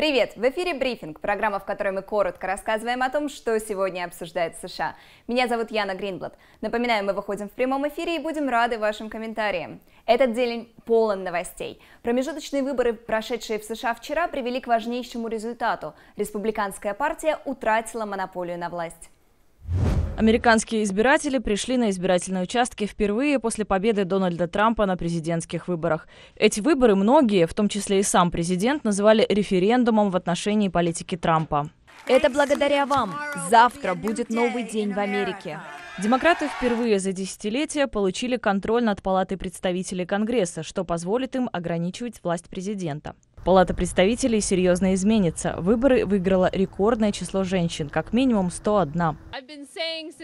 Привет! В эфире «Брифинг» – программа, в которой мы коротко рассказываем о том, что сегодня обсуждает США. Меня зовут Яна Гринблад. Напоминаю, мы выходим в прямом эфире и будем рады вашим комментариям. Этот день полон новостей. Промежуточные выборы, прошедшие в США вчера, привели к важнейшему результату. Республиканская партия утратила монополию на власть. Американские избиратели пришли на избирательные участки впервые после победы Дональда Трампа на президентских выборах. Эти выборы многие, в том числе и сам президент, называли референдумом в отношении политики Трампа. Это благодаря вам. Завтра будет новый день в Америке. Демократы впервые за десятилетия получили контроль над Палатой представителей Конгресса, что позволит им ограничивать власть президента. Палата представителей серьезно изменится. Выборы выиграло рекордное число женщин, как минимум 101.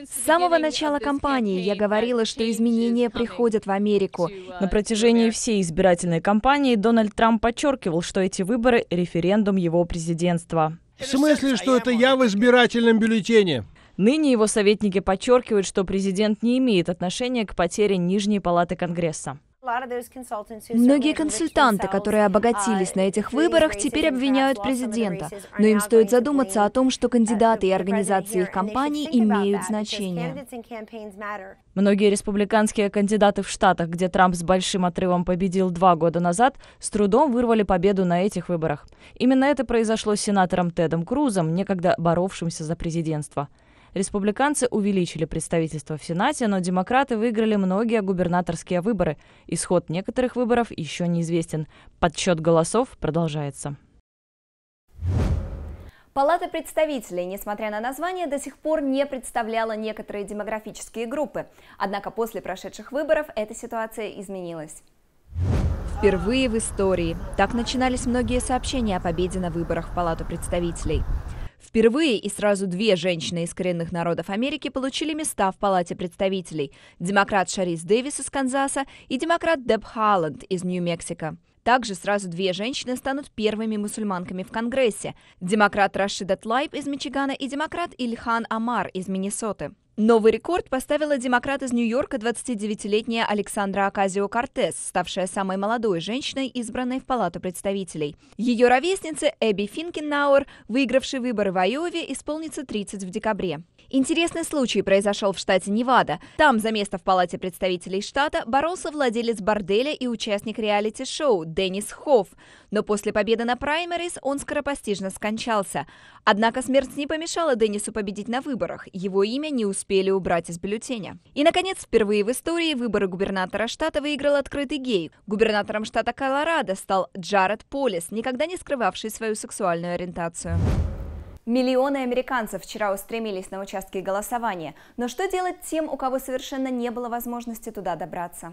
С самого начала кампании я говорила, что изменения приходят в Америку. Uh, На протяжении всей избирательной кампании Дональд Трамп подчеркивал, что эти выборы – референдум его президентства. В смысле, что это я в избирательном бюллетене? Ныне его советники подчеркивают, что президент не имеет отношения к потере Нижней палаты Конгресса. Многие консультанты, которые обогатились на этих выборах, теперь обвиняют президента, но им стоит задуматься о том, что uh, кандидаты и организации их кампаний имеют значение. Многие республиканские кандидаты в Штатах, где Трамп с большим отрывом победил два года назад, с трудом вырвали победу на этих выборах. Именно это произошло с сенатором Тедом Крузом, некогда боровшимся за президентство. Республиканцы увеличили представительство в Сенате, но демократы выиграли многие губернаторские выборы. Исход некоторых выборов еще неизвестен. Подсчет голосов продолжается. Палата представителей, несмотря на название, до сих пор не представляла некоторые демографические группы. Однако после прошедших выборов эта ситуация изменилась. Впервые в истории. Так начинались многие сообщения о победе на выборах в Палату представителей. Впервые и сразу две женщины из коренных народов Америки получили места в Палате представителей. Демократ Шарис Дэвис из Канзаса и демократ Деб Халланд из Нью-Мексико. Также сразу две женщины станут первыми мусульманками в Конгрессе. Демократ Рашида Тлайб из Мичигана и демократ Ильхан Амар из Миннесоты. Новый рекорд поставила демократ из Нью-Йорка 29-летняя Александра Оказио-Кортес, ставшая самой молодой женщиной, избранной в Палату представителей. Ее ровесница Эбби Финкенауэр, выигравшей выборы в Айове, исполнится 30 в декабре. Интересный случай произошел в штате Невада. Там за место в Палате представителей штата боролся владелец борделя и участник реалити-шоу Деннис Хофф. Но после победы на праймерис он скоропостижно скончался. Однако смерть не помешала Деннису победить на выборах. Его имя не успело успели убрать из бюллетеня. И, наконец, впервые в истории выборы губернатора штата выиграл открытый гей. Губернатором штата Колорадо стал Джаред Полис, никогда не скрывавший свою сексуальную ориентацию. Миллионы американцев вчера устремились на участки голосования. Но что делать тем, у кого совершенно не было возможности туда добраться?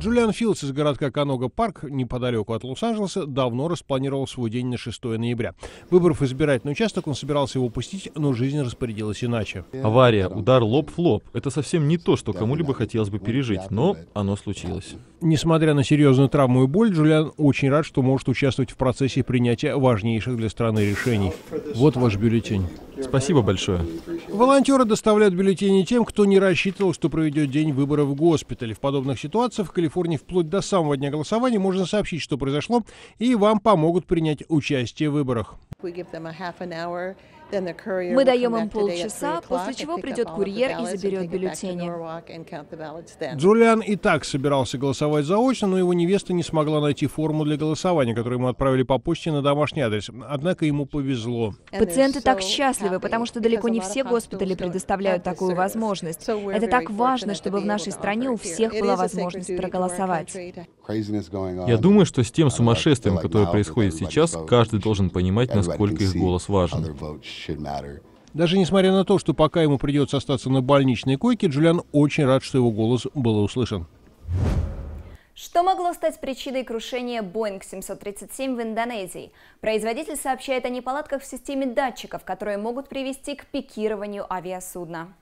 Джулиан Филдс из городка Канога Парк, неподалеку от Лос-Анджелеса, давно распланировал свой день на 6 ноября. Выбрав избирательный участок, он собирался его пустить, но жизнь распорядилась иначе. Авария, удар лоб в лоб. Это совсем не то, что кому-либо хотелось бы пережить, но оно случилось. Несмотря на серьезную травму и боль, Джулиан очень рад, что может участвовать в процессе принятия важнейших для страны решений. Вот ваш бюллетень. Спасибо большое. Волонтеры доставляют бюллетени тем, кто не рассчитывал, что проведет день выборов в госпитале. В подобных ситуациях в Калифорнии Калифорнии вплоть до самого дня голосования, можно сообщить, что произошло, и вам помогут принять участие в выборах. Мы даем им полчаса, после чего придет курьер и заберет бюллетени. Джулиан и так собирался голосовать заочно, но его невеста не смогла найти форму для голосования, которую ему отправили по почте на домашний адрес. Однако ему повезло. Пациенты так счастливы, потому что далеко не все госпитали предоставляют такую возможность. Это так важно, чтобы в нашей стране у всех была возможность проголосовать. Я думаю, что с тем сумасшествием, которое происходит сейчас, каждый должен понимать, насколько их голос важен. Даже несмотря на то, что пока ему придется остаться на больничной койке, Джулиан очень рад, что его голос был услышан. Что могло стать причиной крушения Boeing 737 в Индонезии? Производитель сообщает о неполадках в системе датчиков, которые могут привести к пикированию авиасудна.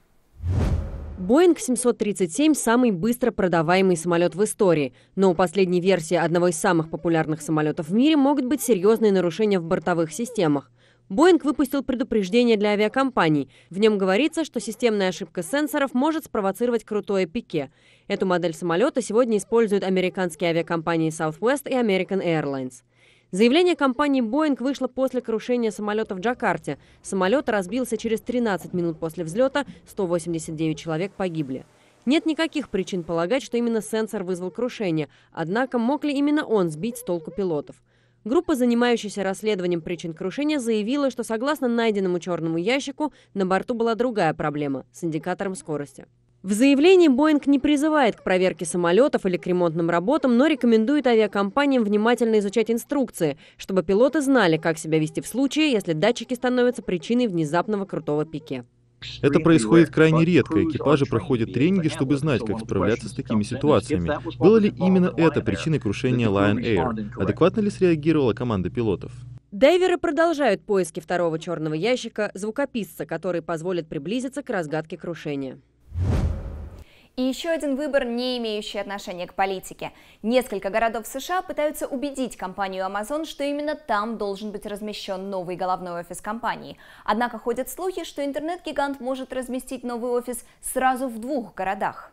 Боинг 737 – самый быстро продаваемый самолет в истории, но у последней версии одного из самых популярных самолетов в мире могут быть серьезные нарушения в бортовых системах. Боинг выпустил предупреждение для авиакомпаний. В нем говорится, что системная ошибка сенсоров может спровоцировать крутое пике. Эту модель самолета сегодня используют американские авиакомпании Southwest и American Airlines. Заявление компании «Боинг» вышло после крушения самолета в Джакарте. Самолет разбился через 13 минут после взлета, 189 человек погибли. Нет никаких причин полагать, что именно сенсор вызвал крушение, однако мог ли именно он сбить с толку пилотов? Группа, занимающаяся расследованием причин крушения, заявила, что согласно найденному черному ящику на борту была другая проблема с индикатором скорости. В заявлении Боинг не призывает к проверке самолетов или к ремонтным работам, но рекомендует авиакомпаниям внимательно изучать инструкции, чтобы пилоты знали, как себя вести в случае, если датчики становятся причиной внезапного крутого пике. Это происходит крайне редко. Экипажи проходят тренинги, чтобы знать, как справляться с такими ситуациями. Было ли именно это причиной крушения Lion Air? Адекватно ли среагировала команда пилотов? Дайверы продолжают поиски второго черного ящика, звукописца, который позволит приблизиться к разгадке крушения. И еще один выбор, не имеющий отношения к политике. Несколько городов США пытаются убедить компанию Amazon, что именно там должен быть размещен новый головной офис компании. Однако ходят слухи, что интернет-гигант может разместить новый офис сразу в двух городах.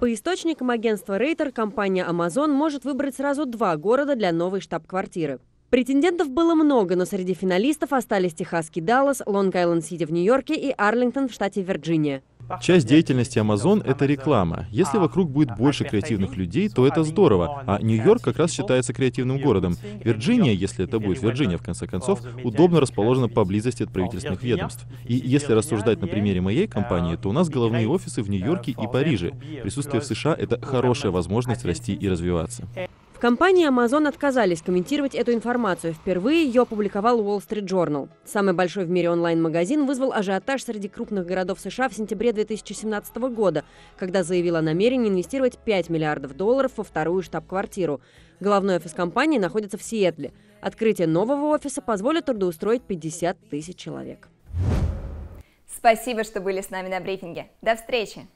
По источникам агентства Рейтер, компания Amazon может выбрать сразу два города для новой штаб-квартиры. Претендентов было много, но среди финалистов остались техасский Даллас, Лонг-Айленд-Сити в Нью-Йорке и Арлингтон в штате Вирджиния. Часть деятельности Amazon — это реклама. Если вокруг будет больше креативных людей, то это здорово, а Нью-Йорк как раз считается креативным городом. Вирджиния, если это будет Вирджиния, в конце концов, удобно расположена поблизости от правительственных ведомств. И если рассуждать на примере моей компании, то у нас головные офисы в Нью-Йорке и Париже. Присутствие в США — это хорошая возможность расти и развиваться. Компании Amazon отказались комментировать эту информацию. Впервые ее опубликовал Wall Street Journal. Самый большой в мире онлайн-магазин вызвал ажиотаж среди крупных городов США в сентябре 2017 года, когда заявил о намерении инвестировать 5 миллиардов долларов во вторую штаб-квартиру. Главной офис компании находится в Сиэтле. Открытие нового офиса позволит трудоустроить 50 тысяч человек. Спасибо, что были с нами на брифинге. До встречи!